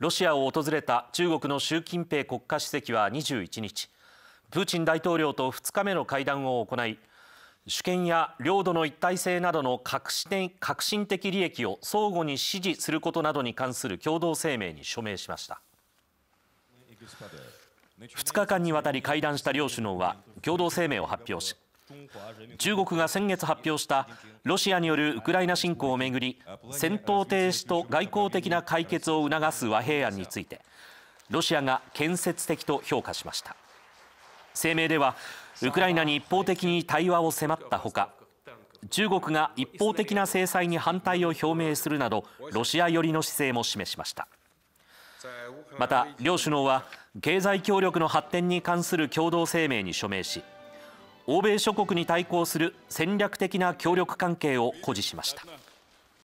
ロシアを訪れた中国の習近平国家主席は21日プーチン大統領と2日目の会談を行い主権や領土の一体性などの革新的利益を相互に支持することなどに関する共同声明に署名しました2日間にわたり会談した両首脳は共同声明を発表し中国が先月発表したロシアによるウクライナ侵攻をめぐり戦闘停止と外交的な解決を促す和平案についてロシアが建設的と評価しました声明ではウクライナに一方的に対話を迫ったほか中国が一方的な制裁に反対を表明するなどロシア寄りの姿勢も示しましたまた両首脳は経済協力の発展に関する共同声明に署名し欧米諸国に対抗する戦略的な協力関係を誇示しました。